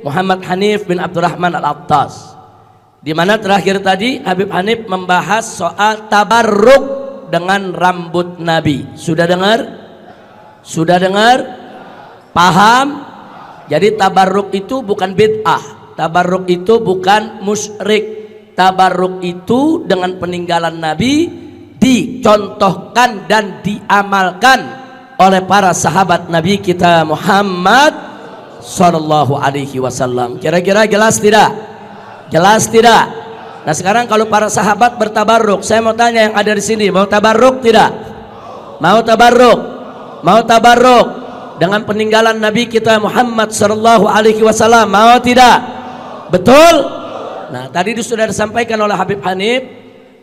Muhammad Hanif bin Abdurrahman Al-Attas di mana terakhir tadi Habib Hanif membahas soal tabarruk dengan rambut Nabi sudah dengar sudah dengar paham jadi tabarruk itu bukan bid'ah tabarruk itu bukan musyrik tabarruk itu dengan peninggalan Nabi dicontohkan dan diamalkan oleh para sahabat Nabi kita Muhammad Sallallahu Alaihi Wasallam. Kira-kira jelas tidak? Jelas tidak? Nah sekarang kalau para sahabat bertabarruk, saya mau tanya yang ada di sini, mau tabarruk tidak? Mau tabarruk? Mau tabarruk? Dengan peninggalan Nabi kita Muhammad Sallallahu Alaihi Wasallam, mau tidak? Betul? Nah tadi sudah disampaikan oleh Habib Hanif,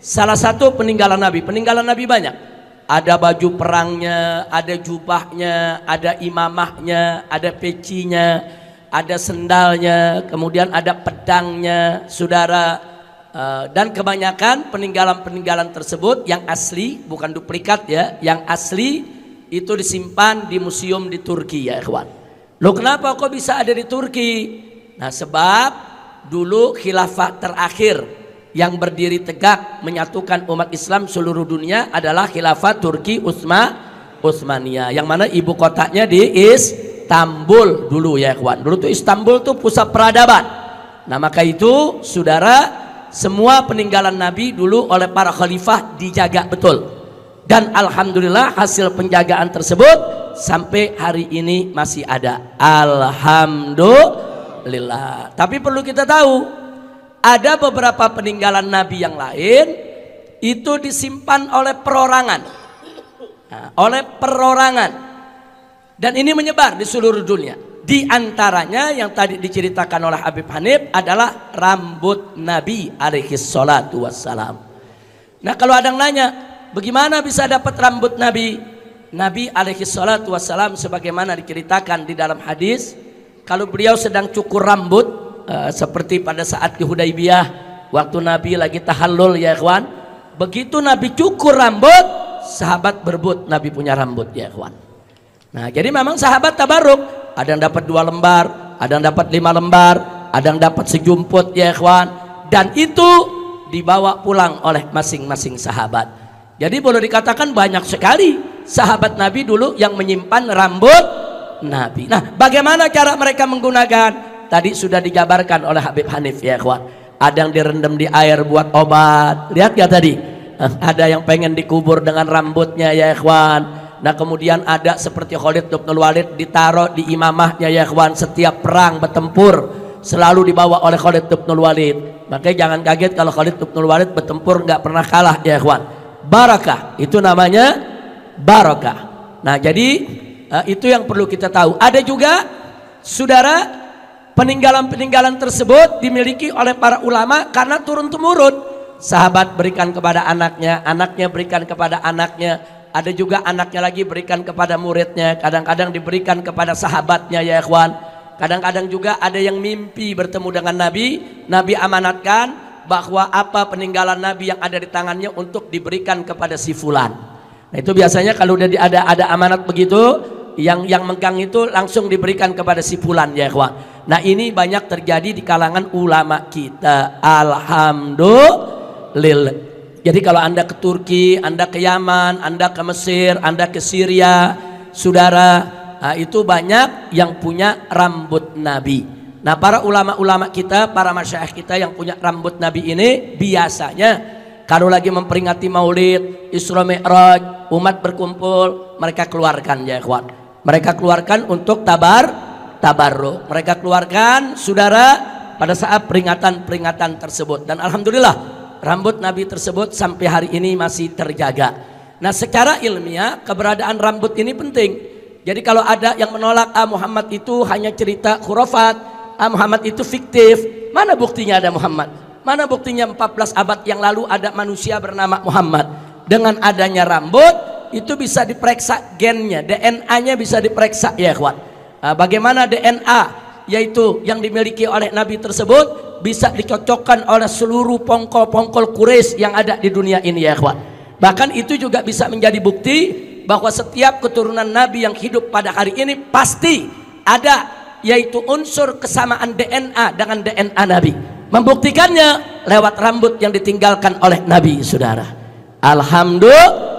salah satu peninggalan Nabi. Peninggalan Nabi banyak ada baju perangnya, ada jubahnya, ada imamahnya, ada pecinya, ada sendalnya, kemudian ada pedangnya, saudara. Eh, dan kebanyakan peninggalan-peninggalan tersebut yang asli, bukan duplikat ya, yang asli itu disimpan di museum di Turki ya ikhwan. Lo kenapa kok bisa ada di Turki? Nah sebab dulu khilafah terakhir yang berdiri tegak menyatukan umat Islam seluruh dunia adalah khilafah Turki Utsma Utsmania yang mana ibu kotanya di Istanbul dulu ya kawan dulu tuh Istanbul tuh pusat peradaban nah maka itu saudara semua peninggalan Nabi dulu oleh para khalifah dijaga betul dan alhamdulillah hasil penjagaan tersebut sampai hari ini masih ada alhamdulillah tapi perlu kita tahu ada beberapa peninggalan Nabi yang lain itu disimpan oleh perorangan, nah, oleh perorangan, dan ini menyebar di seluruh dunia. Di antaranya yang tadi diceritakan oleh Habib Hanif adalah rambut Nabi alaihi salatu wassalam. Nah kalau ada yang nanya, bagaimana bisa dapat rambut Nabi? Nabi alaihi salatu wassalam sebagaimana diceritakan di dalam hadis, kalau beliau sedang cukur rambut, uh, seperti pada saat di Hudaybiyah waktu Nabi lagi tahallul ya ikhwan begitu Nabi cukur rambut sahabat berbut Nabi punya rambut ya ikhwan nah jadi memang sahabat tabaruk ada yang dapat dua lembar ada yang dapat lima lembar ada yang dapat sejumput ya ikhwan dan itu dibawa pulang oleh masing-masing sahabat jadi boleh dikatakan banyak sekali sahabat Nabi dulu yang menyimpan rambut Nabi. Nah, bagaimana cara mereka menggunakan? tadi sudah digabarkan oleh Habib Hanif ya ikhwan. Ada yang direndam di air buat obat. Lihat ya tadi? Ada yang pengen dikubur dengan rambutnya ya ikhwan. Nah kemudian ada seperti Khalid bin Walid ditaruh di imamahnya ya ikhwan setiap perang bertempur selalu dibawa oleh Khalid bin Walid. Makanya jangan kaget kalau Khalid bin Walid bertempur nggak pernah kalah ya ikhwan. Barakah itu namanya barakah. Nah jadi eh, itu yang perlu kita tahu. Ada juga saudara Peninggalan-peninggalan tersebut dimiliki oleh para ulama karena turun-temurun. Sahabat berikan kepada anaknya, anaknya berikan kepada anaknya, ada juga anaknya lagi berikan kepada muridnya, kadang-kadang diberikan kepada sahabatnya ya ikhwan. Kadang-kadang juga ada yang mimpi bertemu dengan Nabi, Nabi amanatkan bahwa apa peninggalan Nabi yang ada di tangannya untuk diberikan kepada si fulan. Nah, itu biasanya kalau udah ada ada amanat begitu, yang yang menggang itu langsung diberikan kepada si fulan ya ikhwan. Nah ini banyak terjadi di kalangan ulama kita. Alhamdulillah. Jadi kalau Anda ke Turki, Anda ke Yaman, Anda ke Mesir, Anda ke Syria, saudara, nah itu banyak yang punya rambut Nabi. Nah para ulama-ulama kita, para masyarakat kita yang punya rambut Nabi ini biasanya kalau lagi memperingati maulid, Isra Mi'raj, umat berkumpul, mereka keluarkan ya kuat Mereka keluarkan untuk tabar tabarruk. Mereka keluarkan saudara pada saat peringatan-peringatan tersebut dan alhamdulillah rambut Nabi tersebut sampai hari ini masih terjaga. Nah, secara ilmiah keberadaan rambut ini penting. Jadi kalau ada yang menolak ah, Muhammad itu hanya cerita khurafat, ah, Muhammad itu fiktif. Mana buktinya ada Muhammad? Mana buktinya 14 abad yang lalu ada manusia bernama Muhammad? Dengan adanya rambut itu bisa diperiksa gennya, DNA-nya bisa diperiksa ya, kawan. Ah, bagaimana DNA yaitu yang dimiliki oleh Nabi tersebut bisa dicocokkan oleh seluruh pongkol-pongkol Quraisy yang ada di dunia ini ya ikhwan. Bahkan itu juga bisa menjadi bukti bahwa setiap keturunan Nabi yang hidup pada hari ini pasti ada yaitu unsur kesamaan DNA dengan DNA Nabi. Membuktikannya lewat rambut yang ditinggalkan oleh Nabi, saudara. Alhamdulillah.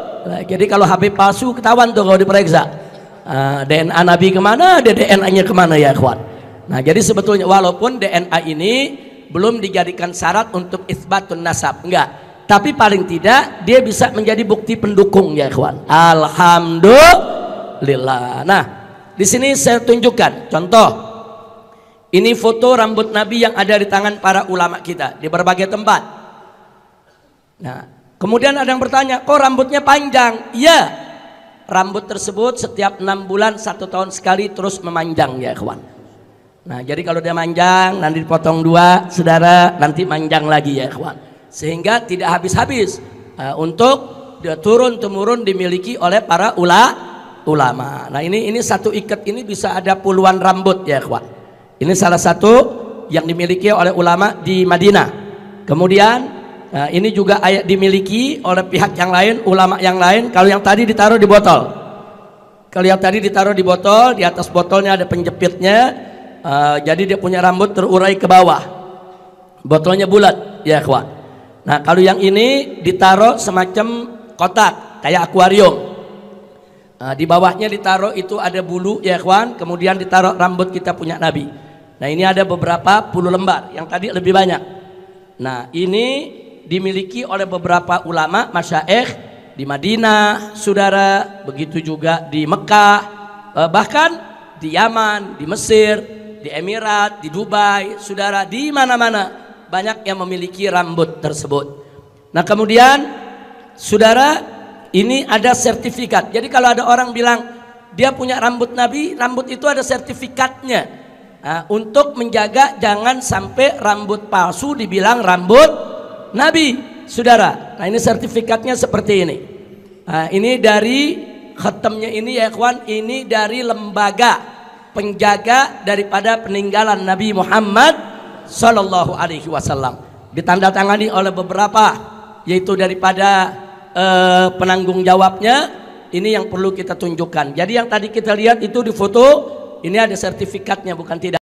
Jadi kalau HP palsu ketahuan tuh kalau diperiksa Eh, DNA Nabi kemana, DNA-nya kemana ya kuat. Nah jadi sebetulnya walaupun DNA ini belum dijadikan syarat untuk isbatun nasab, enggak. Tapi paling tidak dia bisa menjadi bukti pendukung ya kuat. Alhamdulillah. Nah di sini saya tunjukkan contoh. Ini foto rambut Nabi yang ada di tangan para ulama kita di berbagai tempat. Nah, kemudian ada yang bertanya, kok rambutnya panjang? Iya, Rambut tersebut setiap enam bulan satu tahun sekali terus memanjang ya kawan. Nah jadi kalau dia manjang nanti dipotong dua, saudara nanti manjang lagi ya kawan. Sehingga tidak habis-habis uh, untuk dia turun temurun dimiliki oleh para ula, ulama. Nah ini ini satu ikat ini bisa ada puluhan rambut ya kawan. Ini salah satu yang dimiliki oleh ulama di Madinah. Kemudian Nah, ini juga ayat dimiliki oleh pihak yang lain, ulama yang lain. Kalau yang tadi ditaruh di botol, kalau yang tadi ditaruh di botol, di atas botolnya ada penjepitnya, uh, jadi dia punya rambut terurai ke bawah. Botolnya bulat, ya kuat. Nah, kalau yang ini ditaruh semacam kotak, kayak akuarium. Nah, di bawahnya ditaruh itu ada bulu ya kawan, kemudian ditaruh rambut kita punya Nabi. Nah, ini ada beberapa puluh lembar, yang tadi lebih banyak. Nah, ini dimiliki oleh beberapa ulama masyaikh di Madinah, saudara, begitu juga di Mekah, eh, bahkan di Yaman, di Mesir, di Emirat, di Dubai, saudara, di mana-mana banyak yang memiliki rambut tersebut. Nah, kemudian saudara, ini ada sertifikat. Jadi kalau ada orang bilang dia punya rambut Nabi, rambut itu ada sertifikatnya. Nah, untuk menjaga jangan sampai rambut palsu dibilang rambut Nabi, saudara. Nah ini sertifikatnya seperti ini. Nah, ini dari khatamnya ini ya kawan. ini dari lembaga penjaga daripada peninggalan Nabi Muhammad Sallallahu Alaihi Wasallam ditandatangani oleh beberapa yaitu daripada eh, penanggung jawabnya ini yang perlu kita tunjukkan jadi yang tadi kita lihat itu di foto ini ada sertifikatnya bukan tidak